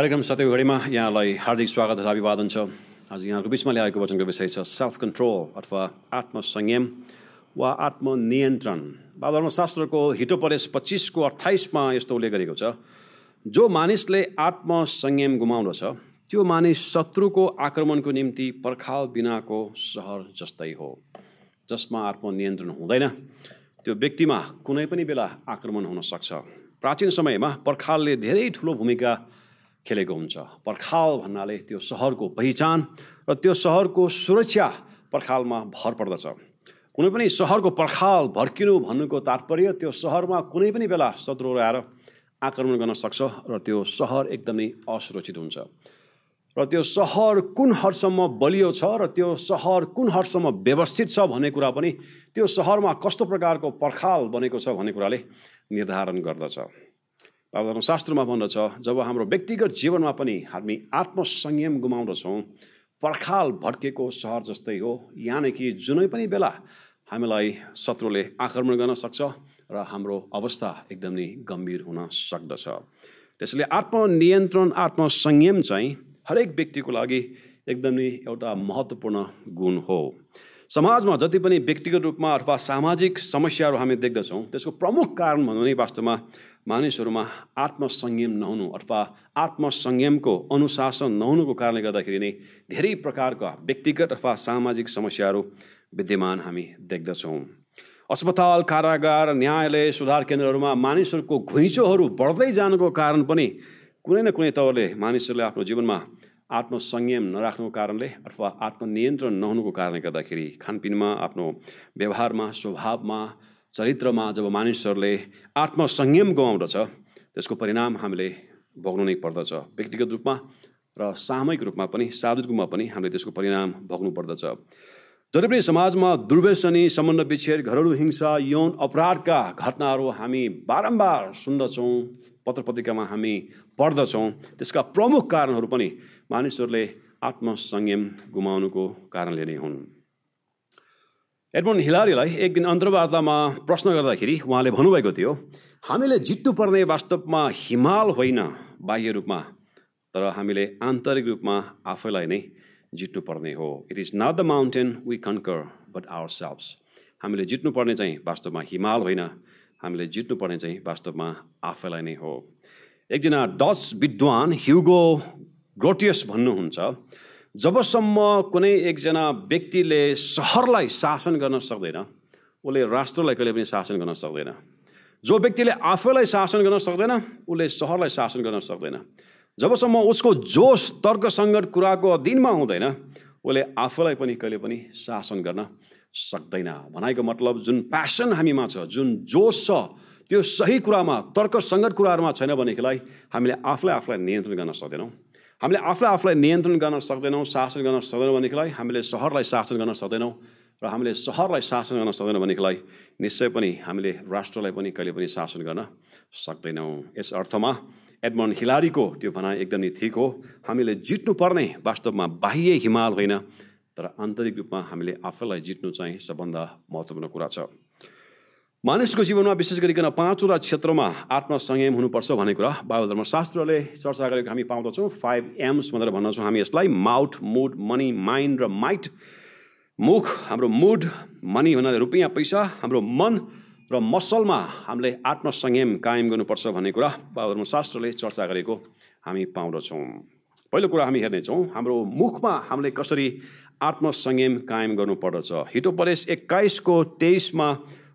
कार्यक्रम सत्यको घडीमा यहाँलाई हार्दिक स्वागत र अभिवादन छ आज यहाँको बिचमा ल्याएको वचनको विषय छ सेल्फ कन्ट्रोल अथवा आत्मसंयम वा आत्मनियन्त्रण धर्मशास्त्रको हितोपरेश पच्चिसको अठाइसमा यस्तो उल्लेख गरेको छ जो मानिसले आत्मसंयम गुमाउँदछ त्यो मानिस शत्रुको आक्रमणको निम्ति पर्खाल बिनाको सहर जस्तै हो जसमा आत्मनियन्त्रण हुँदैन त्यो व्यक्तिमा कुनै पनि बेला आक्रमण हुन सक्छ प्राचीन समयमा पर्खालले धेरै ठुलो भूमिका खेलेको हुन्छ पर्खाल भन्नाले त्यो सहरको पहिचान र त्यो सहरको सुरक्षा पर्खालमा भर पर्दछ कुनै पनि सहरको पर्खाल भर्किनु भन्नुको तात्पर्य त्यो सहरमा कुनै पनि बेला शत्रु आएर आक्रमण गर्न सक्छ र त्यो सहर एकदमै असुरक्षित हुन्छ र त्यो सहर कुन हदसम्म बलियो छ र त्यो सहर कुन हदसम्म व्यवस्थित छ भन्ने कुरा पनि त्यो सहरमा कस्तो प्रकारको पर्खाल बनेको छ भन्ने कुराले निर्धारण गर्दछ शास्त्रमा भन्दछ जब हाम्रो व्यक्तिगत जीवनमा पनि हामी आत्मसंयम गुमाउँदछौँ पर्खाल भड्केको सहर जस्तै हो यानि कि जुनै पनि बेला हामीलाई शत्रुले आक्रमण गर्न सक्छ र हाम्रो अवस्था एकदमै गम्भीर हुन सक्दछ त्यसैले आत्मनियन्त्रण आत्मसंयम चाहिँ हरेक व्यक्तिको लागि एकदमै एउटा महत्त्वपूर्ण गुण हो समाजमा जति पनि व्यक्तिगत रूपमा अथवा सामाजिक समस्याहरू हामी देख्दछौँ त्यसको प्रमुख कारण भन्नु नै वास्तवमा मानिसहरूमा आत्मसंयम नहुनु अथवा आत्मसंयमको अनुशासन नहुनुको कारणले गर्दाखेरि नै धेरै प्रकारका व्यक्तिगत अथवा सामाजिक समस्याहरू विद्यमान हामी देख्दछौँ अस्पताल कारागार न्यायालय सुधार केन्द्रहरूमा मानिसहरूको घुइँचोहरू बढ्दै जानुको कारण पनि कुनै न कुनै तौरले मानिसहरूले आफ्नो जीवनमा आत्मसंयम नराख्नुको कारणले अथवा आत्मनियन्त्रण नहुनुको कारणले गर्दाखेरि खानपिनमा आफ्नो व्यवहारमा स्वभावमा चरित्रमा जब मानिसहरूले आत्मसंयम गुमाउँदछ त्यसको परिणाम हामीले भोग्नु नै पर्दछ व्यक्तिगत रूपमा र सामूहिक रूपमा पनि सार्वजनिक रूपमा पनि हामीले त्यसको परिणाम भोग्नु पर्दछ जति पनि समाजमा दुर्व्यसनी सम्बन्ध विच्छेद घरेलु हिंसा यौन अपराधका घटनाहरू हामी बारम्बार सुन्दछौँ पत्र पत्रिकामा हामी पढ्दछौँ त्यसका प्रमुख कारणहरू पनि मानिसहरूले आत्मसंयम गुमाउनुको कारणले नै हुन् एडमोन हिलारीलाई एक दिन अन्तर्वार्तामा प्रश्न गर्दाखेरि उहाँले भन्नुभएको थियो हामीले जित्नुपर्ने वास्तवमा हिमाल होइन बाह्य रूपमा तर हामीले आन्तरिक रूपमा आफैलाई नै जित्नुपर्ने हो it is not the mountain we conquer but ourselves हामीले जित्नुपर्ने चाहिँ वास्तवमा हिमाल होइन हामीले जित्नुपर्ने चाहिँ वास्तवमा आफैलाई नै हो एकजना डच विद्वान ह्युगो ग्रोटियस भन्नुहुन्छ जबसम्म कुनै एकजना व्यक्तिले सहरलाई शासन गर्न सक्दैन उसले राष्ट्रलाई कहिले पनि शासन गर्न सक्दैन जो व्यक्तिले आफैलाई शासन गर्न सक्दैन उसले सहरलाई शासन गर्न सक्दैन जबसम्म उसको जोस तर्क सङ्गत कुराको अधीनमा हुँदैन उसले आफूलाई पनि कहिले पनि शासन गर्न सक्दैन भनाइको मतलब जुन प्यासन हामीमा छ जुन जोस छ त्यो सही कुरामा तर्कसङ्गत कुराहरूमा छैन भनेदेखिलाई हामीले आफूलाई आफूलाई नियन्त्रण गर्न सक्दैनौँ हामीले आफूलाई आफूलाई नियन्त्रण गर्न सक्दैनौँ शासन गर्न सक्दैनौँ भनेदेखिलाई हामीले सहरलाई शासन गर्न सक्दैनौँ र हामीले सहरलाई शासन गर्न सक्दैनौँ भनेदेखिलाई निश्चय पनि हामीले राष्ट्रलाई पनि कहिले पनि शासन गर्न सक्दैनौँ यस अर्थमा एडमन्ड हिलारीको त्यो भनाइ एकदमै ठिक हो हामीले जित्नुपर्ने वास्तवमा बाह्य हिमाल होइन तर आन्तरिक रूपमा हामीले आफैलाई जित्नु चाहिँ सबभन्दा महत्त्वपूर्ण कुरा छ मानिसको जीवनमा विशेष गरिकन पाँचवटा क्षेत्रमा आत्मसंयम हुनुपर्छ भन्ने कुरा बाइबल धर्मशास्त्रले चर्चा गरेको हामी पाउँदछौँ फाइभ एम्स भनेर भन्दछौँ हामी यसलाई माउथ मुड मनी माइन्ड र माइट मुख हाम्रो मुड मनी भन्नाले रुपियाँ पैसा हाम्रो मन र मसलमा हामीले आत्मसंयम कायम गर्नुपर्छ भन्ने कुरा बाबु धर्मशास्त्रले चर्चा गरेको हामी पाउँदछौँ पहिलो कुरा हामी हेर्नेछौँ हाम्रो मुखमा हामीले कसरी आत्मसंयम कायम गर्नुपर्दछ हिटोपरेस एक्काइसको तेइसमा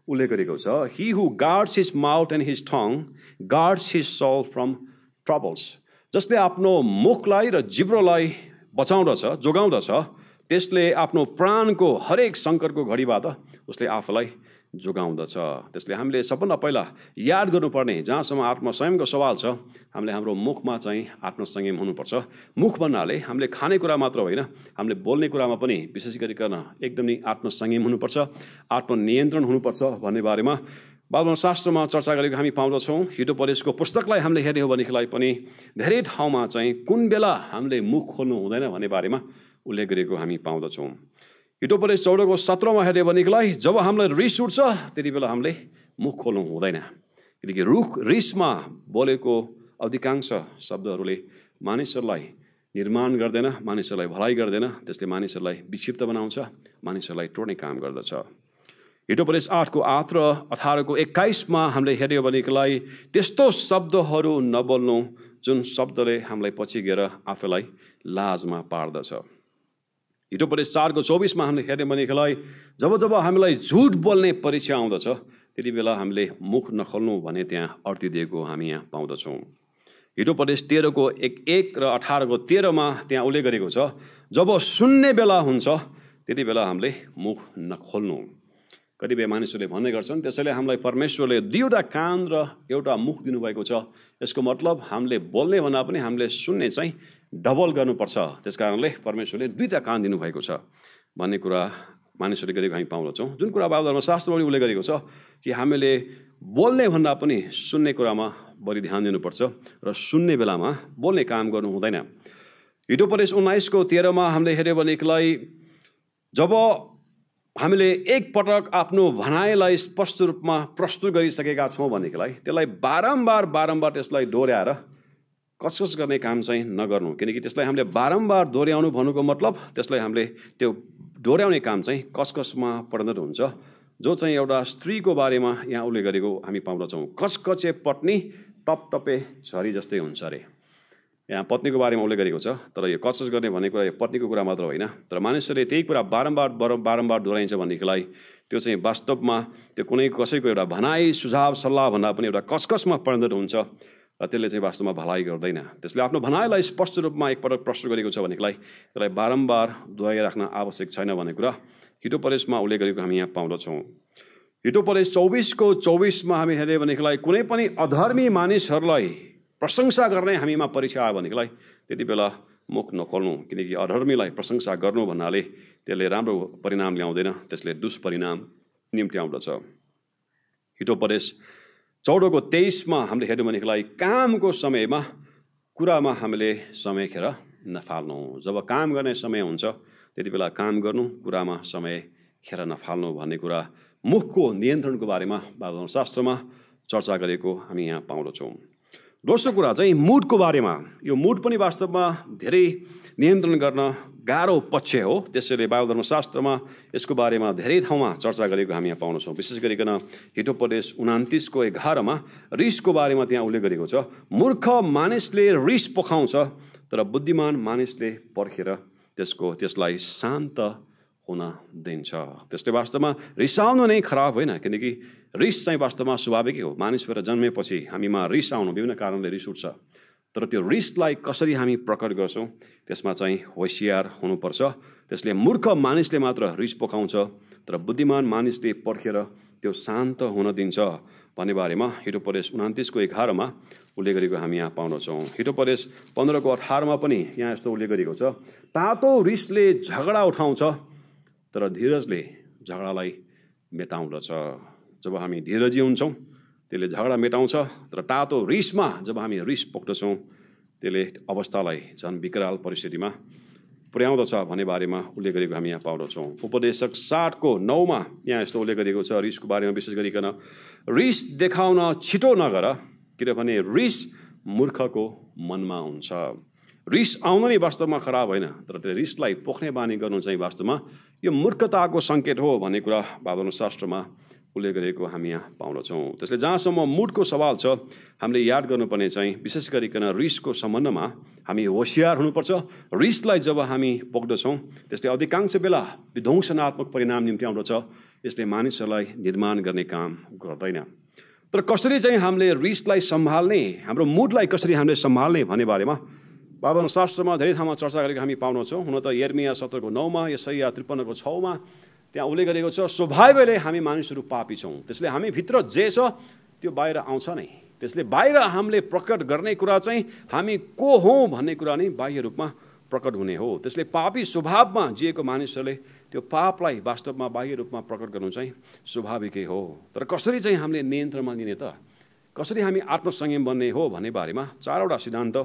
उसले गरेको छ he who guards his mouth and his tongue guards his soul from troubles जसले आफ्नो मुखलाई र जिब्रोलाई बचाउँदछ जोगाउँदछ त्यसले आफ्नो प्राणको हरेक सङ्कटको घडीबाट उसले आफूलाई जोगाउँदछ त्यसले हामीले सबभन्दा पहिला याद गर्नुपर्ने जहाँसम्म आत्मसंयमको सवाल छ हामीले हाम्रो मुखमा चाहिँ आत्मसंयम हुनुपर्छ मुख भन्नाले हामीले खानेकुरा मात्र होइन हामीले बोल्ने कुरामा पनि विशेष गरिकन एकदमै आत्मसंयम हुनुपर्छ आत्मनियन्त्रण हुनुपर्छ भन्ने बारेमा बालमा शास्त्रमा चर्चा गरेको हामी पाउँदछौँ हिटो परेशको पुस्तकलाई हामीले हेर्ने हो भनेदेखिलाई पनि धेरै ठाउँमा चाहिँ कुन बेला हामीले मुख खोल्नु हुँदैन भन्ने बारेमा उल्लेख गरेको हामी पाउँदछौँ हिटोपरेस चौधको सत्रमा हेऱ्यो भनेदेखिलाई जब हामीलाई रिस उठ्छ त्यति बेला हामीले मुख खोल्नु हुँदैन किनकि रुख रिसमा बोलेको अधिकांश शब्दहरूले मानिसहरूलाई निर्माण गर्दैन मानिसहरूलाई भलाइ गर्दैन त्यसले मानिसहरूलाई विक्षिप्त बनाउँछ मानिसहरूलाई टोड्ने काम गर्दछ हिटोपरेस आठको आठ र अठारको एक्काइसमा हामीले हेऱ्यो भनेदेखिलाई त्यस्तो शब्दहरू नबोल्नु जुन शब्दले हामीलाई पछि गएर आफैलाई लाजमा पार्दछ हिटो उपदेश चारको चौबिसमा हामीले हेऱ्यौँ भनेदेखिलाई जब जब हामीलाई झुट बोल्ने परीक्षा आउँदछ त्यति बेला हामीले मुख नखोल्नु भने त्यहाँ दिएको हामी यहाँ पाउँदछौँ हिटो प्रदेश तेह्रको एक एक र अठारको तेह्रमा त्यहाँ उल्लेख गरेको छ जब सुन्ने बेला हुन्छ त्यति बेला हामीले मुख नखोल्नु कतिपय मानिसहरूले भन्ने गर्छन् त्यसैले हामीलाई परमेश्वरले दुईवटा कान र एउटा मुख दिनुभएको छ यसको मतलब हामीले बोल्ने भन्दा पनि हामीले सुन्ने चाहिँ डबल गर्नुपर्छ त्यस कारणले परमेश्वरले दुईवटा कान दिनुभएको छ भन्ने कुरा मानिसहरूले गरेको हामी पाउँदछौँ जुन कुरा बाबुधर्म धर्मशास्त्रमा उसले गरेको छ कि हामीले बोल्ने भन्दा पनि सुन्ने कुरामा बढी ध्यान दिनुपर्छ र सुन्ने बेलामा बोल्ने काम गर्नु हुँदैन हिटो प्रदेश उन्नाइसको तेह्रमा हामीले हेऱ्यो एकलाई जब हामीले एकपटक आफ्नो भनाइलाई स्पष्ट रूपमा प्रस्तुत गरिसकेका छौँ भनेदेखिलाई त्यसलाई बारम्बार बारम्बार त्यसलाई दोहोऱ्याएर कसकस गर्ने काम चाहिँ नगर्नु किनकि त्यसलाई हामीले बारम्बार दोहोऱ्याउनु भन्नुको मतलब त्यसलाई हामीले त्यो दोहोऱ्याउने काम चाहिँ कसकसमा परिणत हुन्छ जो चाहिँ एउटा स्त्रीको बारेमा यहाँ उसले गरेको हामी पाउँदछौँ कसकचे पत्नी टप टपे छरी जस्तै हुन्छ अरे यहाँ पत्नीको बारेमा उसले गरेको छ तर यो कसकस गर्ने भन्ने कुरा यो पत्नीको कुरा मात्र होइन तर मानिसहरूले त्यही कुरा बारम्बार बर बारम्बार दोहोऱ्याइन्छ भनेदेखिलाई त्यो चाहिँ वास्तवमा त्यो कुनै कसैको एउटा भनाइ सुझाव सल्लाह भन्दा पनि एउटा कसकसमा परिणत हुन्छ र त्यसले चाहिँ वास्तवमा भलाइ गर्दैन त्यसले आफ्नो भनाइलाई स्पष्ट रूपमा एकपटक प्रश्न गरेको छ भनेकोलाई त्यसलाई बारम्बार धुवाइ राख्न आवश्यक छैन भन्ने कुरा हिटोपरेसमा उल्लेख गरेको हामी यहाँ पाउँदछौँ हिटो हिटोपरेस चौबिसको चौबिसमा हामी हेऱ्यौँ भनेकोलाई कुनै पनि अधर्मी मानिसहरूलाई प्रशंसा गर्ने हामीमा परीक्षा आयो भनेकोलाई त्यति बेला मुख नखोल्नु किनकि अधर्मीलाई प्रशंसा गर्नु भन्नाले त्यसले राम्रो परिणाम ल्याउँदैन त्यसले दुष्परिणाम निम्ति आउँदछ हिटोपरेस चौधको तेइसमा हामीले हेऱ्यौँ भनेदेखिलाई कामको समयमा कुरामा हामीले समय खेर नफाल्नु जब काम गर्ने समय हुन्छ त्यति बेला काम गर्नु कुरामा समय खेर नफाल्नु भन्ने कुरा मुखको नियन्त्रणको बारेमा शास्त्रमा चर्चा गरेको हामी यहाँ पाउँदछौँ दोस्रो कुरा चाहिँ मुडको बारेमा यो मुड पनि वास्तवमा धेरै नियन्त्रण गर्न गाह्रो पक्ष हो त्यसैले बाल धर्मशास्त्रमा यसको बारेमा धेरै ठाउँमा चर्चा गरेको हामी यहाँ पाउँछौँ विशेष गरिकन प्रदेश उनातिसको एघारमा रिसको बारेमा त्यहाँ उल्लेख गरेको छ मूर्ख मानिसले रिस पोखाउँछ तर बुद्धिमान मानिसले पर्खेर त्यसको त्यसलाई शान्त हुन दिन्छ त्यसले वास्तवमा रिसाउनु नै खराब होइन किनकि रिस चाहिँ वास्तवमा स्वाभाविकै हो मानिसबाट जन्मेपछि हामीमा रिस आउनु विभिन्न कारणले रिस उठ्छ तर त्यो रिसलाई कसरी हामी प्रकट गर्छौँ त्यसमा चाहिँ होसियार हुनुपर्छ त्यसले मूर्ख मानिसले मात्र रिस पकाउँछ तर बुद्धिमान मानिसले पर्खेर त्यो शान्त हुन दिन्छ भन्ने बारेमा हिटोपरेस उनातिसको एघारमा उल्लेख गरेको हामी यहाँ पाउँदछौँ हिटो प्रदेश पन्ध्रको अठारमा पनि यहाँ यस्तो उल्लेख गरेको छ तातो रिसले झगडा उठाउँछ तर धीरजले झगडालाई मेटाउँदछ जब हामी धीरजी हुन्छौँ त्यसले झगडा मेटाउँछ तर तातो रिसमा जब हामी रिस पोख्दछौँ त्यसले अवस्थालाई झन् विकराल परिस्थितिमा पुर्याउँदछ भन्ने बारेमा उल्लेख गरेको हामी यहाँ पाउँदछौँ उपदेशक साठको नौमा यहाँ यस्तो उल्लेख गरेको छ रिसको बारेमा विशेष गरिकन रिस देखाउन छिटो नगर किनभने रिस मूर्खको मनमा हुन्छ रिस आउनु नै वास्तवमा खराब होइन तर त्यो रिसलाई पोख्ने बानी गर्नु चाहिँ वास्तवमा यो मूर्खताको सङ्केत हो भन्ने कुरा बाबुल शास्त्रमा उल्लेख गरेको हामी यहाँ पाउँदछौँ त्यसले जहाँसम्म मुडको सवाल छ हामीले याद गर्नुपर्ने चाहिँ विशेष गरिकन रिसको सम्बन्धमा हामी होसियार हुनुपर्छ रिसलाई जब हामी पोख्दछौँ त्यसले अधिकांश बेला विध्वंसनात्मक परिणाम निम्ति आउँदछ यसले मानिसहरूलाई निर्माण गर्ने काम गर्दैन तर कसरी चाहिँ हामीले रिसलाई सम्हाल्ने हाम्रो मुडलाई कसरी हामीले सम्हाल्ने भन्ने बारेमा बाबन शास्त्रमा धेरै ठाउँमा चर्चा गरेको हामी पाउनेछौँ हुन त यर्मिया सत्रको नौमा यसैया त्रिपन्नको छमा त्यहाँ उल्लेख गरेको छ स्वभावले हामी मानिसहरू पापी छौँ त्यसले हामी भित्र जे छ त्यो बाहिर आउँछ नै त्यसले बाहिर हामीले प्रकट गर्ने कुरा चाहिँ हामी को हौँ भन्ने कुरा नै बाह्य रूपमा प्रकट हुने हो त्यसले पापी स्वभावमा जिएको मानिसहरूले त्यो पापलाई वास्तवमा बाह्य रूपमा प्रकट गर्नु चाहिँ स्वाभाविकै हो तर कसरी चाहिँ हामीले नियन्त्रणमा लिने त कसरी हामी आत्मसंयम बन्ने हो भन्ने बारेमा चारवटा सिद्धान्त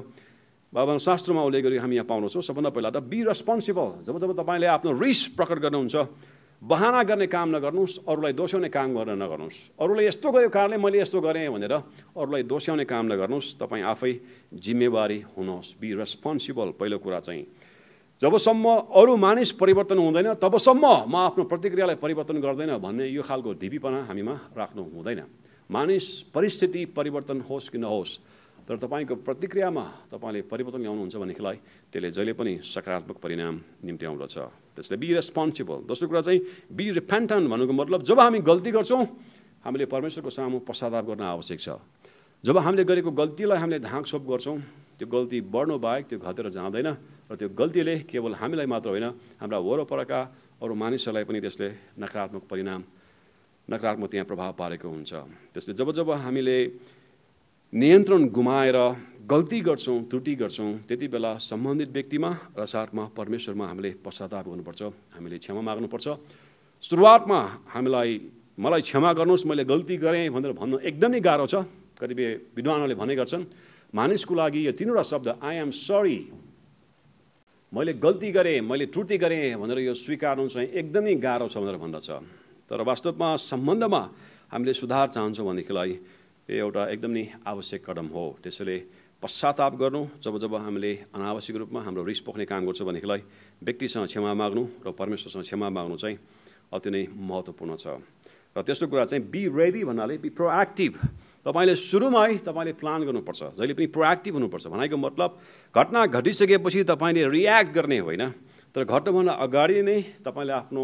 बाबा शास्त्रमा उल्लेख गरी हामी यहाँ पाउँदछौँ सबभन्दा पहिला त बी रेस्पोन्सिबल जब जब तपाईँले आफ्नो रिस प्रकट गर्नुहुन्छ बहाना गर्ने काम नगर्नुहोस् अरूलाई दोस्याउने काम गर्न नगर्नुहोस् अरूले यस्तो गरेको कारणले मैले यस्तो गरेँ भनेर अरूलाई दोस्याउने काम नगर्नुहोस् तपाईँ आफै जिम्मेवारी हुनुहोस् बी रेस्पोन्सिबल पहिलो कुरा चाहिँ जबसम्म अरू मानिस परिवर्तन हुँदैन तबसम्म म आफ्नो प्रतिक्रियालाई परिवर्तन गर्दैन भन्ने यो खालको ढिपीपना हामीमा राख्नु हुँदैन मानिस परिस्थिति परिवर्तन होस् कि नहोस् तर तपाईँको प्रतिक्रियामा तपाईँले परिवर्तन ल्याउनुहुन्छ भनेदेखिलाई त्यसले जहिले पनि सकारात्मक परिणाम निम्ति आउँदछ त्यसले बी रेस्पोन्सिबल दोस्रो कुरा चाहिँ बी रिफेन्टन भन्नुको मतलब जब हामी गल्ती गर्छौँ हामीले परमेश्वरको सामु पश्चाताप गर्न आवश्यक छ जब हामीले गरेको गल्तीलाई हामीले ढाँकछोप गर्छौँ त्यो गल्ती बढ्नु बाहेक त्यो घटेर जाँदैन र त्यो गल्तीले केवल हामीलाई मात्र होइन हाम्रा वरपरका अरू मानिसहरूलाई पनि त्यसले नकारात्मक परिणाम नकारात्मक त्यहाँ प्रभाव पारेको हुन्छ त्यसले जब जब हामीले नियन्त्रण गुमाएर गल्ती गर्छौँ त्रुटि गर्छौँ त्यति बेला सम्बन्धित व्यक्तिमा र साथमा परमेश्वरमा हामीले पश्चाताप गर्नुपर्छ हामीले क्षमा माग्नुपर्छ सुरुवातमा हामीलाई मलाई क्षमा गर्नुहोस् मैले गल्ती गरेँ भनेर भन्नु एकदमै गाह्रो छ कतिपय विद्वानहरूले भने गर्छन् मानिसको लागि यो तिनवटा शब्द आई एम सरी मैले गल्ती गरेँ मैले त्रुटि गरेँ भनेर यो स्वीकार्नु चाहिँ एकदमै गाह्रो छ भनेर भन्दछ तर वास्तवमा सम्बन्धमा हामीले सुधार चाहन्छौँ भनेदेखिलाई यो एउटा एकदमै आवश्यक कदम हो त्यसैले पश्चाताप गर्नु जब जब हामीले अनावश्यक रूपमा हाम्रो रिस पोख्ने काम गर्छौँ भनेदेखिलाई व्यक्तिसँग क्षमा माग्नु र परमेश्वरसँग क्षमा माग्नु चाहिँ अति नै महत्त्वपूर्ण छ र त्यस्तो कुरा चाहिँ बी रेडी भन्नाले बी प्रोएक्टिभ तपाईँले सुरुमा है तपाईँले प्लान गर्नुपर्छ जहिले पनि प्रोएक्टिभ हुनुपर्छ भनेको मतलब घटना घटिसकेपछि तपाईँले रियाक्ट गर्ने होइन तर घट्नुभन्दा अगाडि नै तपाईँले आफ्नो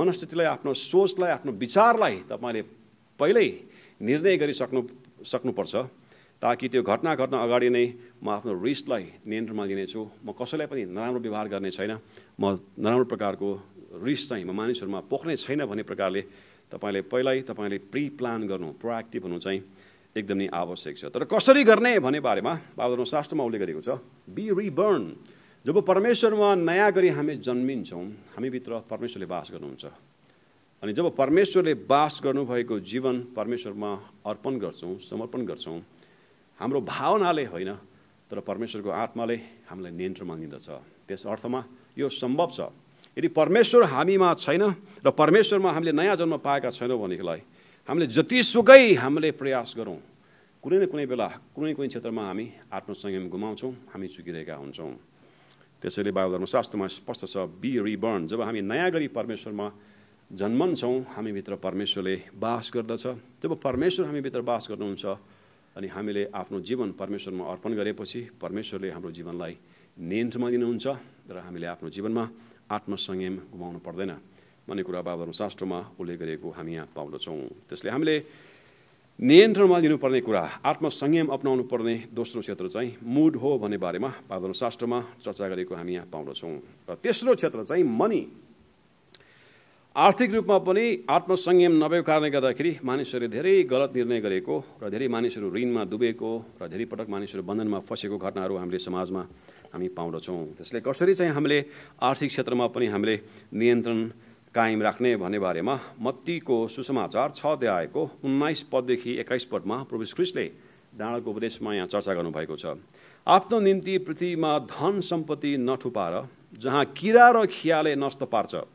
मनस्थितिलाई आफ्नो सोचलाई आफ्नो विचारलाई तपाईँले पहिल्यै निर्णय गरिसक्नु सक्नुपर्छ ताकि त्यो घटना घट्न अगाडि नै म आफ्नो रिस्कलाई नियन्त्रणमा लिनेछु म कसैलाई पनि नराम्रो व्यवहार गर्ने छैन म नराम्रो प्रकारको रिस चाहिँ म मानिसहरूमा पोख्ने छैन भन्ने प्रकारले तपाईँले पहिल्यै तपाईँले प्रि प्लान गर्नु प्रोएक्टिभ हुनु चाहिँ एकदमै आवश्यक छ तर कसरी गर्ने भन्ने बारेमा बाबुधर्म शास्त्रमा उल्लेख गरेको छ बी रिबर्न जब परमेश्वरमा नयाँ गरी हामी जन्मिन्छौँ हामीभित्र परमेश्वरले बास गर्नुहुन्छ अनि जब परमेश्वरले बास गर्नुभएको जीवन परमेश्वरमा अर्पण गर्छौँ समर्पण गर्छौँ हाम्रो भावनाले होइन तर परमेश्वरको आत्माले हामीलाई नियन्त्रणमा लिँदछ त्यस अर्थमा यो सम्भव छ यदि परमेश्वर हामीमा छैन र परमेश्वरमा हामीले नयाँ जन्म पाएका छैनौँ भनेदेखिलाई हामीले जतिसुकै हामीले प्रयास गरौँ कुनै न कुनै बेला कुनै कुनै क्षेत्रमा हामी आत्मसंयम गुमाउँछौँ हामी चुकिरहेका हुन्छौँ त्यसैले बाबु शास्त्रमा स्पष्ट छ बी रिबर्न जब हामी नयाँ गरी परमेश्वरमा जन्मन्छौँ हामीभित्र परमेश्वरले बास गर्दछ जब परमेश्वर हामीभित्र बास गर्नुहुन्छ अनि हामीले आफ्नो जीवन परमेश्वरमा अर्पण गरेपछि परमेश्वरले हाम्रो जीवनलाई नियन्त्रणमा दिनुहुन्छ र हामीले आफ्नो जीवनमा आत्मसंयम गुमाउनु पर्दैन भन्ने कुरा शास्त्रमा उल्लेख गरेको हामी यहाँ पाउँदछौँ त्यसले हामीले नियन्त्रणमा दिनुपर्ने कुरा आत्मसंयम अप्नाउनु पर्ने दोस्रो क्षेत्र चाहिँ मुड हो भन्ने बारेमा शास्त्रमा चर्चा गरेको हामी यहाँ पाउँदछौँ र तेस्रो क्षेत्र चाहिँ मनी आर्थिक रूपमा पनि आत्मसंयम नभएको कारणले गर्दाखेरि मानिसहरूले धेरै गलत निर्णय गरेको र धेरै मानिसहरू ऋणमा डुबेको र धेरै पटक मानिसहरू बन्धनमा फँसेको घटनाहरू हामीले समाजमा हामी पाउँदछौँ त्यसले कसरी चाहिँ हामीले आर्थिक क्षेत्रमा पनि हामीले नियन्त्रण कायम राख्ने भन्ने बारेमा मत्तीको सुसमाचार छ अध्यायको उन्नाइस पददेखि एक्काइस पदमा प्रभु क्रिस्टले डाँडाको उपदेशमा यहाँ चर्चा गर्नुभएको छ आफ्नो निम्ति पृथ्वीमा धन सम्पत्ति नठुपाएर जहाँ किरा र खियाले नष्ट पार्छ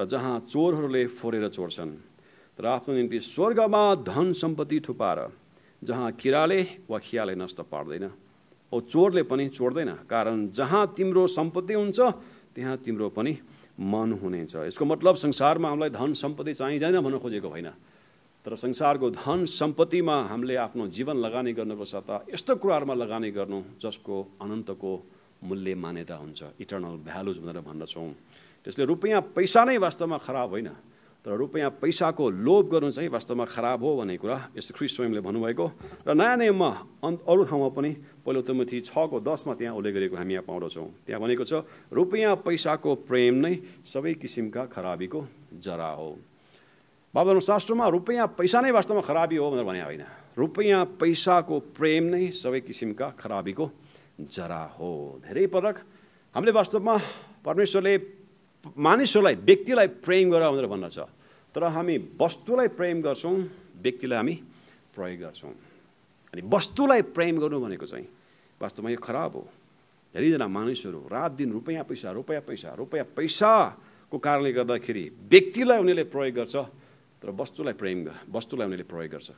र जहाँ चोरहरूले फोरेर चोर्छन् र आफ्नो निम्ति स्वर्गमा धन सम्पत्ति थुपाएर जहाँ किराले वा खियाले नष्ट पार्दैन औ चोरले पनि चोड्दैन कारण जहाँ तिम्रो सम्पत्ति हुन्छ त्यहाँ तिम्रो पनि मन हुनेछ यसको मतलब संसारमा हामीलाई धन सम्पत्ति चाहिँदैन भन्न खोजेको होइन तर संसारको धन सम्पत्तिमा हामीले आफ्नो जीवन लगानी गर्नुको त यस्तो कुराहरूमा लगानी गर्नु जसको अनन्तको मूल्य मान्यता हुन्छ इटर्नल भ्यालुज भनेर भन्दछौँ त्यसले रुपियाँ पैसा नै वास्तवमा खराब होइन तर रुपियाँ पैसाको लोभ गर्नु चाहिँ वास्तवमा खराब हो भन्ने कुरा यस्तो ख्रिस स्वयंले भन्नुभएको र नयाँ नियममा अन्त अरू ठाउँमा पनि पहिलो तिमथी छको दसमा त्यहाँ उल्लेख गरेको हामी यहाँ पाउँदछौँ त्यहाँ भनेको छ रुपियाँ पैसाको प्रेम नै सबै किसिमका खराबीको जरा हो बाबा शास्त्रमा रुपियाँ पैसा नै वास्तवमा खराबी हो भनेर भने होइन रुपियाँ पैसाको प्रेम नै सबै किसिमका खराबीको जरा हो धेरै पटक हामीले वास्तवमा परमेश्वरले मानिसहरूलाई व्यक्तिलाई प्रेम गर भनेर भन्न छ तर हामी वस्तुलाई प्रेम गर्छौँ व्यक्तिलाई हामी प्रयोग गर्छौँ अनि वस्तुलाई प्रेम गर्नु भनेको चाहिँ वास्तवमा यो खराब हो धेरैजना मानिसहरू रात दिन रुपियाँ पैसा रुपियाँ पैसा रुपियाँ पैसाको कारणले गर्दाखेरि व्यक्तिलाई उनीहरूले प्रयोग गर्छ तर वस्तुलाई प्रेम वस्तुलाई उनीहरूले प्रयोग गर्छ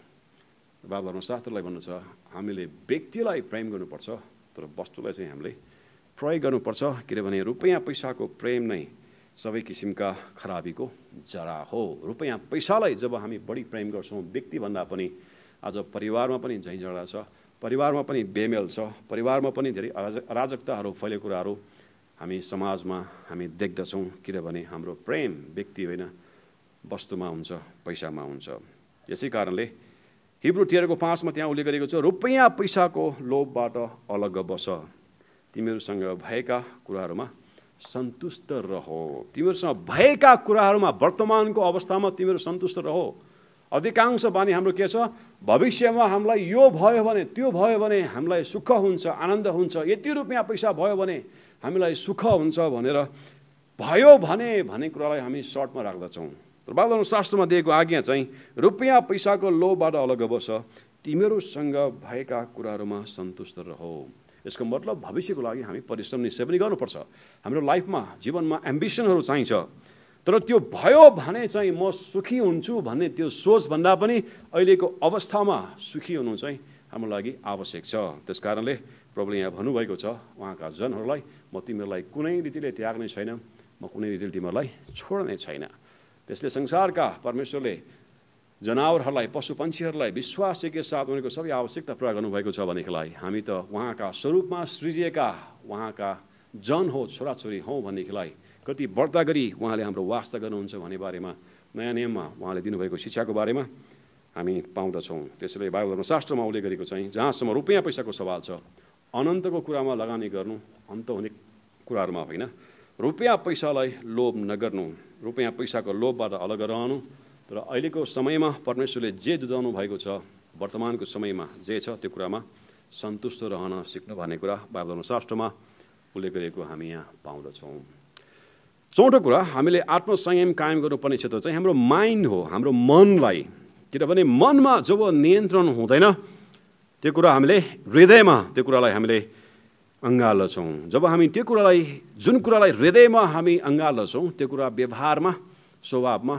बाबा शास्त्रलाई भन्नु छ हामीले व्यक्तिलाई प्रेम गर्नुपर्छ तर वस्तुलाई चाहिँ हामीले प्रयोग गर्नुपर्छ किनभने रुपियाँ पैसाको प्रेम नै सबै किसिमका खराबीको जरा हो रुपियाँ पैसालाई जब हामी बढी प्रेम गर्छौँ व्यक्तिभन्दा पनि आज परिवारमा पनि झैझडा छ परिवारमा पनि बेमेल छ परिवारमा पनि धेरै अराज अराजकताहरू फैले कुराहरू हामी समाजमा हामी देख्दछौँ किनभने हाम्रो प्रेम व्यक्ति होइन वस्तुमा हुन्छ पैसामा हुन्छ यसै कारणले हिब्रो तेह्रको पाँचमा त्यहाँ उल्लेख गरेको छ रुपियाँ पैसाको लोभबाट अलग बस तिमीहरूसँग भएका कुराहरूमा सन्तुष्ट रहो तिमीहरूसँग भएका कुराहरूमा वर्तमानको अवस्थामा तिमीहरू सन्तुष्ट रहो अधिकांश बानी हाम्रो के छ भविष्यमा हामीलाई यो भयो भने त्यो भयो भने हामीलाई सुख हुन्छ आनन्द हुन्छ यति रुपियाँ पैसा भयो भने हामीलाई सुख हुन्छ भनेर भयो भने भन्ने कुरालाई हामी सर्टमा राख्दछौँ तर शास्त्रमा दिएको आज्ञा चाहिँ रुपियाँ पैसाको लोभबाट अलग बस्छ तिमीहरूसँग भएका कुराहरूमा सन्तुष्ट रह यसको मतलब भविष्यको लागि हामी परिश्रम निश्चय पनि गर्नुपर्छ हाम्रो लाइफमा जीवनमा एम्बिसनहरू चाहिन्छ तर त्यो भयो भने चाहिँ म सुखी हुन्छु भन्ने त्यो सोचभन्दा पनि अहिलेको अवस्थामा सुखी हुनु चाहिँ हाम्रो लागि आवश्यक छ त्यस कारणले प्रभुले यहाँ भन्नुभएको छ उहाँका जनहरूलाई म तिमीहरूलाई कुनै रीतिले त्याग्ने छैन म कुनै रीतिले तिमीहरूलाई छोड्ने छैन त्यसले संसारका परमेश्वरले जनावरहरूलाई पशु पक्षीहरूलाई एक साथ उनीहरूको सबै आवश्यकता पुरा गर्नुभएको छ भनेदेखिलाई हामी त उहाँका स्वरूपमा सृजिएका उहाँका जन हो छोराछोरी हौ भनेदेखिलाई कति बढ्दा गरी उहाँले हाम्रो वास्ता गर्नुहुन्छ भन्ने बारेमा नयाँ नियममा उहाँले दिनुभएको शिक्षाको बारेमा हामी पाउँदछौँ त्यसैले बाइबल धर्मशास्त्रमा उल्लेख गरेको चाहिँ जहाँसम्म रुपियाँ पैसाको सवाल छ अनन्तको कुरामा लगानी गर्नु अन्त हुने कुराहरूमा होइन रुपियाँ पैसालाई लोभ नगर्नु रुपियाँ पैसाको लोभबाट अलग रहनु तर अहिलेको समयमा परमेश्वरले जे दुधाउनु भएको छ वर्तमानको समयमा जे छ त्यो कुरामा सन्तुष्ट रहन सिक्नु भन्ने कुरा बाइबल शास्त्रमा उल्लेख गरेको हामी यहाँ पाउँदछौँ चौथो कुरा हामीले आत्मसंयम कायम गर्नुपर्ने क्षेत्र चाहिँ हाम्रो माइन्ड हो हाम्रो मनलाई किनभने मनमा जब नियन्त्रण हुँदैन त्यो कुरा हामीले हृदयमा त्यो कुरालाई हामीले अङ्गालो छौँ जब हामी त्यो कुरालाई जुन कुरालाई हृदयमा हामी अङ्गालो छौँ त्यो कुरा व्यवहारमा स्वभावमा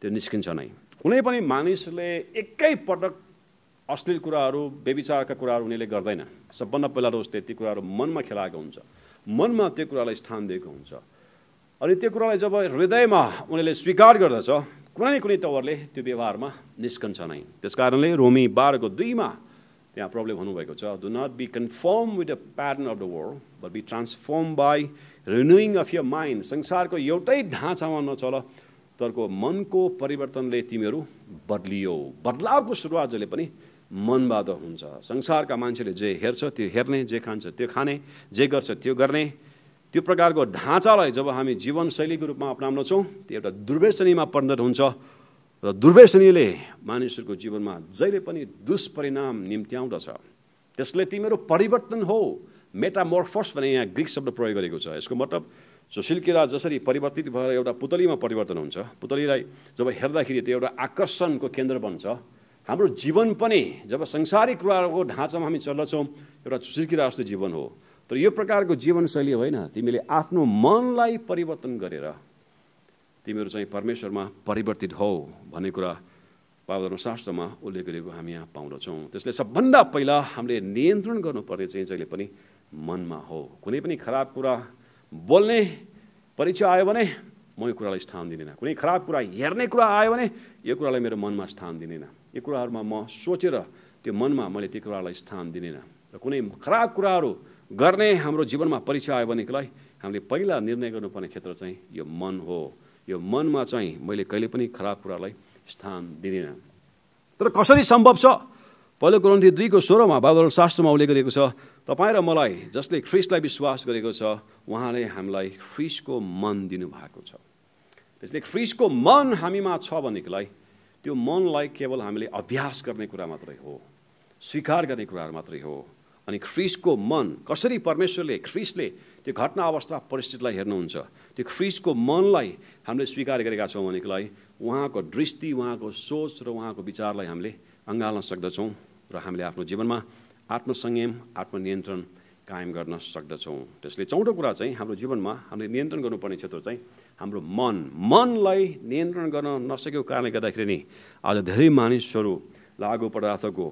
त्यो निस्किन्छ नै कुनै पनि मानिसले एकैपटक अश्लील कुराहरू बेविचारका कुराहरू उनीहरूले गर्दैन सबभन्दा पहिला उसले त्यति कुराहरू मनमा खेलाएको हुन्छ मनमा त्यो कुरालाई स्थान दिएको हुन्छ अनि त्यो कुरालाई जब हृदयमा उनीहरूले स्वीकार गर्दछ कुनै कुनै तवरले त्यो व्यवहारमा निस्कन्छ नै त्यस कारणले रोमी बाह्रको दुईमा त्यहाँ प्रब्लम भन्नुभएको छ do not be conform with the pattern of the world but be transform by renewing of your mind संसारको एउटै ढाँचामा नचल तरको मनको परिवर्तनले तिमीहरू बदलियो बदलावको सुरुवात जसले पनि मनबाट हुन्छ संसारका मान्छेले जे हेर्छ त्यो हेर्ने जे खान्छ त्यो खाने जे गर्छ त्यो गर्ने त्यो प्रकारको ढाँचालाई जब हामी जीवनशैलीको रूपमा अप्नाउँदछौँ त्यो एउटा दुर्व्यसनीमा परिणत हुन्छ र दुर्वेशनीले मानिसहरूको जीवनमा जहिले पनि दुष्परिणाम निम्त्याउँदछ त्यसले तिमीहरू परिवर्तन हो मेटामोर्फस भने यहाँ ग्रिक शब्द प्रयोग गरेको छ यसको मतलब सो सिल्किरा जसरी परिवर्तित भएर एउटा पुतलीमा परिवर्तन हुन्छ पुतलीलाई जब हेर्दाखेरि त्यो एउटा आकर्षणको केन्द्र बन्छ हाम्रो जीवन पनि जब संसारिक कुराहरूको ढाँचामा हामी चल्दछौँ एउटा सिल्किरा जस्तो जीवन हो तर यो प्रकारको जीवनशैली होइन तिमीले आफ्नो मनलाई परिवर्तन गरेर तिमीहरू चाहिँ परमेश्वरमा परिवर्तित हो भन्ने कुरा शास्त्रमा उल्लेख गरेको हामी यहाँ पाउँदछौँ त्यसले सबभन्दा पहिला हामीले नियन्त्रण गर्नुपर्ने चाहिँ जहिले पनि मनमा हो कुनै पनि खराब कुरा बोल्ने परिचय आयो भने म यो कुरालाई स्थान दिँदिनँ कुनै खराब कुरा हेर्ने कुरा आयो भने यो कुरालाई मेरो मनमा स्थान दिँदिनँ यो कुराहरूमा म सोचेर त्यो मनमा मैले त्यो कुरालाई स्थान दिँदिनँ र कुनै खराब कुराहरू गर्ने हाम्रो जीवनमा परिचय आयो भनेकोलाई हामीले पहिला निर्णय गर्नुपर्ने क्षेत्र चाहिँ यो मन हो यो मनमा चाहिँ मैले कहिले पनि खराब कुरालाई स्थान दिँदिनँ तर कसरी सम्भव छ पहिलो ग्रन्थी दुईको सोह्रमा बाबुल शास्त्रमा उल्लेख गरेको छ तपाईँ र मलाई जसले ख्रिसलाई विश्वास गरेको छ उहाँले हामीलाई ख्रिसको मन दिनुभएको छ त्यसले ख्रिसको मन हामीमा छ भनेकोलाई त्यो मनलाई केवल हामीले अभ्यास गर्ने कुरा मात्रै हो स्वीकार गर्ने कुराहरू मात्रै हो अनि ख्रिसको मन कसरी परमेश्वरले ख्रिसले त्यो घटना अवस्था परिस्थितिलाई हेर्नुहुन्छ त्यो ख्रिस्टको मनलाई हामीले स्वीकार गरेका छौँ भनेकोलाई उहाँको दृष्टि उहाँको सोच र उहाँको विचारलाई हामीले अँगाल्न सक्दछौँ र हामीले आफ्नो जीवनमा आत्मसंयम आत्मनियन्त्रण कायम गर्न सक्दछौँ त्यसले चौथो कुरा चाहिँ हाम्रो जीवनमा हामीले नियन्त्रण गर्नुपर्ने क्षेत्र चाहिँ हाम्रो मन मनलाई नियन्त्रण गर्न नसकेको कारणले गर्दाखेरि नि आज धेरै मानिसहरू लागु पदार्थको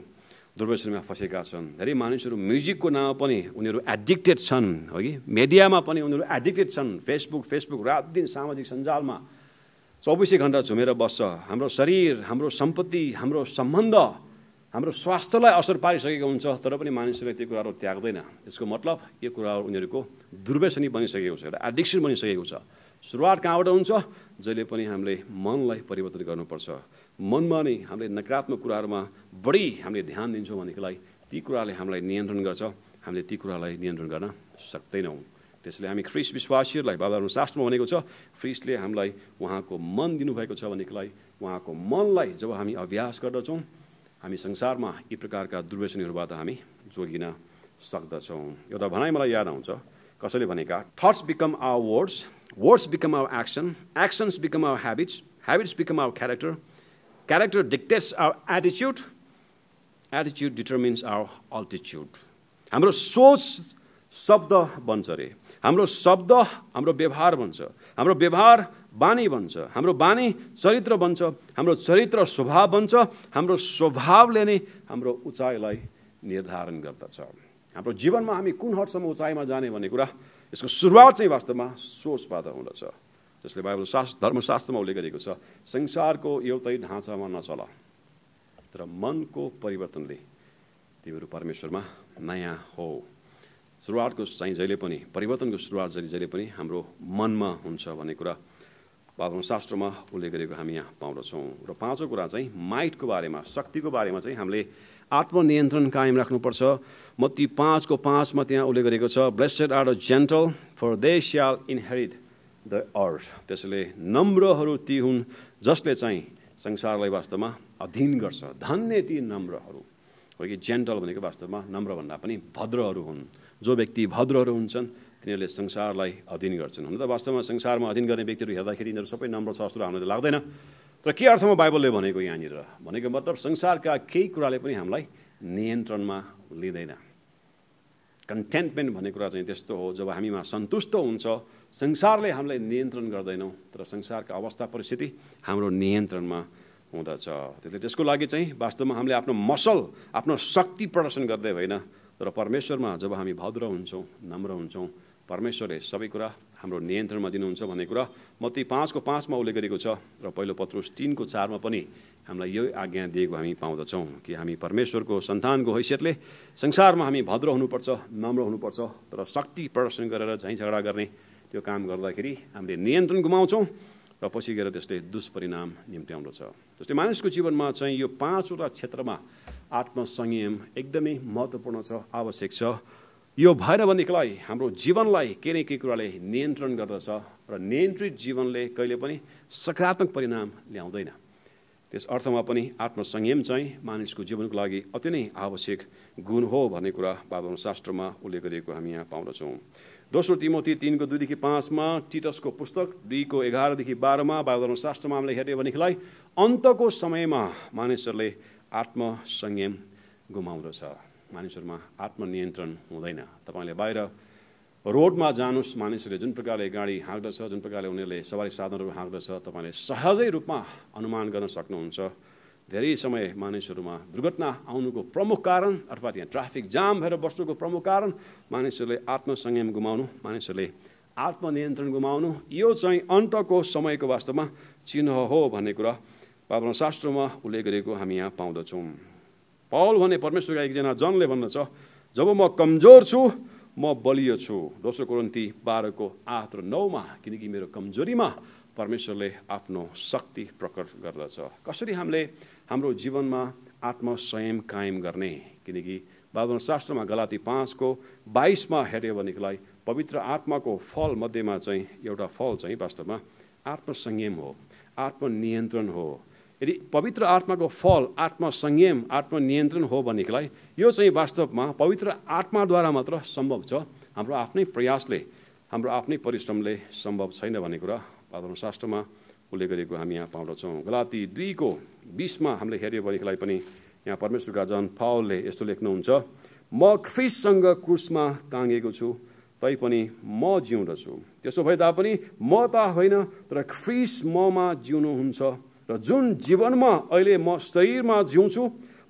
दुर्व्यसनमा फँसेका छन् धेरै मानिसहरू म्युजिकको नाममा पनि उनीहरू एडिक्टेड छन् हो कि मिडियामा पनि उनीहरू एडिक्टेड छन् फेसबुक फेसबुक रात दिन सामाजिक सञ्जालमा चौबिसै घन्टा झुमेर बस्छ हाम्रो शरीर हाम्रो सम्पत्ति हाम्रो सम्बन्ध हाम्रो स्वास्थ्यलाई असर पारिसकेको हुन्छ तर पनि मानिसहरूले त्यो कुराहरू त्याग्दैन यसको मतलब यो कुराहरू उनीहरूको दुर्व्यसनी बनिसकेको छ एउटा एडिक्सन बनिसकेको छ सुरुवात कहाँबाट हुन्छ जहिले पनि हामीले मनलाई परिवर्तन गर्नुपर्छ मनमा नै हामीले नकारात्मक कुराहरूमा बढी हामीले ध्यान दिन्छौँ भनेकोलाई ती कुराले हामीलाई नियन्त्रण गर्छ हामीले ती कुरालाई नियन्त्रण गर्न सक्दैनौँ त्यसले हामी ख्रिस विश्वासीहरूलाई बाबाहरू शास्त्रमा भनेको छ फ्रिसले हामीलाई उहाँको मन दिनुभएको छ भनेकोलाई उहाँको मनलाई जब हामी अभ्यास गर्दछौँ हामी संसारमा यी प्रकारका दुर्व्यसनीहरूबाट हामी जोगिन सक्दछौँ एउटा भनाइ मलाई याद आउँछ कसैले भनेका thoughts become our words words become our action actions become our habits habits become our character Character dictates our attitude, Attitude determines our altitude हाम्रो सोच शब्द बन्छ अरे हाम्रो शब्द हाम्रो व्यवहार बन्छ हाम्रो व्यवहार बानी बन्छ हाम्रो बानी चरित्र बन्छ हाम्रो चरित्र स्वभाव बन्छ हाम्रो स्वभावले नै हाम्रो उचाइलाई निर्धारण गर्दछ हाम्रो जीवनमा हामी कुन हदसम्म उचाइमा जाने भन्ने कुरा यसको सुरुवात चाहिँ वास्तवमा सोचबाट हुँदछ जसले बाइबल शास्त्र धर्मशास्त्रमा उल्लेख गरेको छ संसारको एउटै ढाँचामा नचल तर मनको परिवर्तनले तिमीहरू परमेश्वरमा नयाँ हो सुरुवातको चाहिँ जहिले पनि परिवर्तनको सुरुवात जहिले जहिले पनि हाम्रो मनमा हुन्छ भन्ने कुरा शास्त्रमा उल्लेख गरेको हामी यहाँ पाउँदछौँ र पाँचौँ कुरा चाहिँ माइटको बारेमा शक्तिको बारेमा चाहिँ हामीले आत्मनियन्त्रण कायम राख्नुपर्छ म ती पाँचको पाँचमा त्यहाँ उल्लेख गरेको छ blessed are a gentle for they shall inherit the earth त्यसैले नम्रहरू ती हुन् जसले चाहिँ संसारलाई वास्तवमा अधीन गर्छ धन्य ती नम्रहरू हो कि जेन्टल भनेको वास्तवमा नम्रभन्दा पनि भद्रहरू हुन् जो व्यक्ति भद्रहरू हुन्छन् तिनीहरूले संसारलाई अधीन गर्छन् हुन त वास्तवमा संसारमा अधीन गर्ने व्यक्तिहरू हेर्दाखेरि यिनीहरू सबै नम्र छ जस्तो हामीलाई लाग्दैन तर के अर्थमा बाइबलले भनेको यहाँनिर भनेको मतलब संसारका केही कुराले पनि हामीलाई नियन्त्रणमा लिँदैन कन्टेन्टमेन्ट भन्ने कुरा चाहिँ त्यस्तो हो जब हामीमा सन्तुष्ट हुन्छ संसारले हामीलाई नियन्त्रण गर्दैनौँ तर संसारको अवस्था परिस्थिति हाम्रो नियन्त्रणमा हुँदछ त्यसले त्यसको लागि चाहिँ वास्तवमा हामीले आफ्नो मसल आफ्नो शक्ति प्रदर्शन गर्दै होइन तर परमेश्वरमा जब हामी भद्र हुन्छौँ नम्र हुन्छौँ परमेश्वरले सबै कुरा हाम्रो नियन्त्रणमा दिनुहुन्छ भन्ने कुरा मती पाँचको पाँचमा उल्लेख गरेको छ र पहिलो पत्रुस तिनको चारमा पनि हामीलाई यो आज्ञा दिएको हामी पाउँदछौँ कि हामी परमेश्वरको सन्तानको हैसियतले संसारमा हामी भद्र हुनुपर्छ नम्र हुनुपर्छ तर शक्ति प्रदर्शन गरेर झैँ झगडा गर्ने त्यो काम गर्दाखेरि हामीले नियन्त्रण गुमाउँछौँ र पछि गएर त्यसले दुष्परिणाम निम्ति आउँदो जस्तै मानिसको जीवनमा चाहिँ यो पाँचवटा क्षेत्रमा आत्मसंयम एकदमै महत्त्वपूर्ण छ आवश्यक छ यो भएन भनेदेखिलाई हाम्रो जीवनलाई के न केही कुराले नियन्त्रण गर्दछ र नियन्त्रित जीवनले कहिले पनि सकारात्मक परिणाम ल्याउँदैन त्यस अर्थमा पनि आत्मसंयम चाहिँ मानिसको जीवनको लागि अति नै आवश्यक गुण हो भन्ने कुरा बाबा शास्त्रमा उल्लेख गरिएको हामी यहाँ पाउँदछौँ दोस्रो तिमोथी तिनको दुईदेखि पाँचमा टिटसको पुस्तक दुईको एघारदेखि बाह्रमा बालधर्म शास्त्रमा हामीले हेऱ्यो भनेदेखिलाई अन्तको समयमा मानिसहरूले आत्मसंयम गुमाउँदछ मानिसहरूमा आत्मनियन्त्रण हुँदैन तपाईँले बाहिर रोडमा जानुहोस् मानिसहरूले जुन प्रकारले गाडी हाँक्दछ जुन प्रकारले उनीहरूले सवारी साधनहरू हाँक्दछ तपाईँले सहजै रूपमा अनुमान गर्न सक्नुहुन्छ धेरै समय मानिसहरूमा दुर्घटना आउनुको प्रमुख कारण अथवा त्यहाँ ट्राफिक जाम भएर बस्नुको प्रमुख कारण मानिसहरूले आत्मसंयम गुमाउनु मानिसहरूले आत्मनियन्त्रण गुमाउनु यो चाहिँ अन्तको समयको वास्तवमा चिन्ह हो भन्ने कुरा पावन शास्त्रमा उल्लेख गरेको हामी यहाँ पाउँदछौँ पौल भने परमेश्वरका एकजना जनले छ जब म कमजोर छु म बलियो छु दोस्रो कोरन्ती बाह्रको आठ र नौमा किनकि मेरो कमजोरीमा परमेश्वरले आफ्नो शक्ति प्रकट गर्दछ कसरी हामीले हाम्रो जीवनमा आत्मसंयम कायम गर्ने किनकि बादन शास्त्रमा गलाती पाँचको बाइसमा हेऱ्यो भनेदेखिलाई पवित्र आत्माको फल मध्येमा चाहिँ एउटा फल चाहिँ वास्तवमा आत्मसंयम हो आत्मनियन्त्रण हो यदि पवित्र आत्माको फल आत्मसंयम आत्मनियन्त्रण हो भनेदेखिलाई यो चाहिँ वास्तवमा पवित्र आत्माद्वारा मात्र सम्भव छ हाम्रो आफ्नै प्रयासले हाम्रो आफ्नै परिश्रमले सम्भव छैन भन्ने कुरा शास्त्रमा उल्लेख गरेको हामी यहाँ पाउँदछौँ गलाती दुईको बिसमा हामीले हेऱ्यो भनेलाई पनि यहाँ परमेश्वरका जन फाउलले यस्तो लेख्नुहुन्छ म ख्रिससँग क्रुसमा टाँगेको छु तैपनि म जिउँदछु त्यसो भए तापनि म त होइन तर ख्रिस ममा जिउनुहुन्छ र जुन जीवनमा अहिले म शरीरमा जिउँछु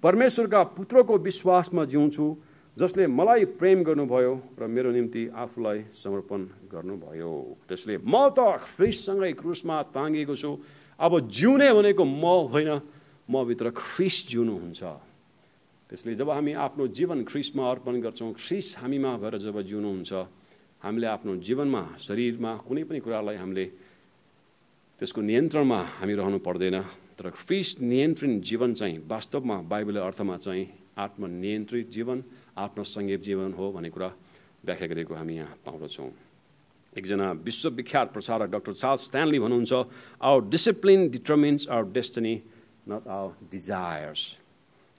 परमेश्वरका पुत्रको विश्वासमा जिउँछु जसले मलाई प्रेम गर्नुभयो र मेरो निम्ति आफूलाई समर्पण गर्नुभयो त्यसले म त ख्रिससँगै क्रुसमा ताँगेको छु अब जिउने भनेको म होइन म मभित्र ख्रिस जिउनुहुन्छ त्यसले जब हामी आफ्नो जीवन ख्रिसमा अर्पण गर्छौँ ख्रिस हामीमा भएर जब जिउनुहुन्छ हामीले आफ्नो जीवनमा शरीरमा कुनै पनि कुरालाई हामीले त्यसको नियन्त्रणमा हामी रहनु पर्दैन तर ख्रिस नियन्त्रित जीवन चाहिँ वास्तवमा बाइबल अर्थमा चाहिँ आत्मनियन्त्रित जीवन आफ्नो सङ्गीत जीवन हो भन्ने कुरा व्याख्या गरेको हामी यहाँ पाउँदछौँ एकजना विश्वविख्यात प्रसारक डाक्टर चार्ल्स स्ट्यानली भन्नुहुन्छ our discipline determines our destiny not our desires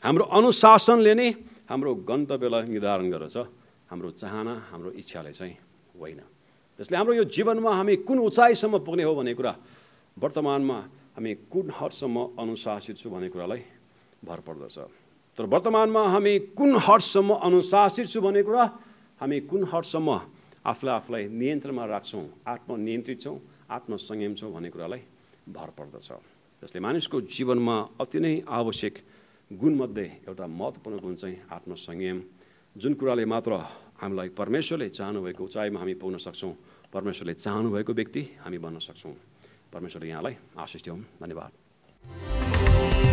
हाम्रो अनुशासनले नै हाम्रो गन्तव्यलाई निर्धारण गर्दछ हाम्रो चाहना हाम्रो इच्छाले चाहिँ होइन त्यसले हाम्रो यो जीवनमा हामी कुन उचाइसम्म पुग्ने हो भन्ने कुरा वर्तमानमा हामी कुन हदसम्म अनुशासित छु भन्ने कुरालाई भर पर्दछ तर वर्तमानमा हामी कुन हदसम्म अनुशासित छु भन्ने कुरा हामी कुन हदसम्म आफूलाई आफूलाई नियन्त्रणमा राख्छौँ आत्मनियन्त्रित छौँ आत्मसंयम छौँ भन्ने कुरालाई भर पर्दछ जसले मानिसको जीवनमा अति नै आवश्यक गुणमध्ये एउटा महत्त्वपूर्ण गुण चाहिँ आत्मसंयम जुन कुराले मात्र हामीलाई परमेश्वरले चाहनुभएको उचाइमा हामी पुग्न सक्छौँ परमेश्वरले चाहनुभएको व्यक्ति हामी बन्न सक्छौँ परमेश्वरले यहाँलाई आशिष दिउँ धन्यवाद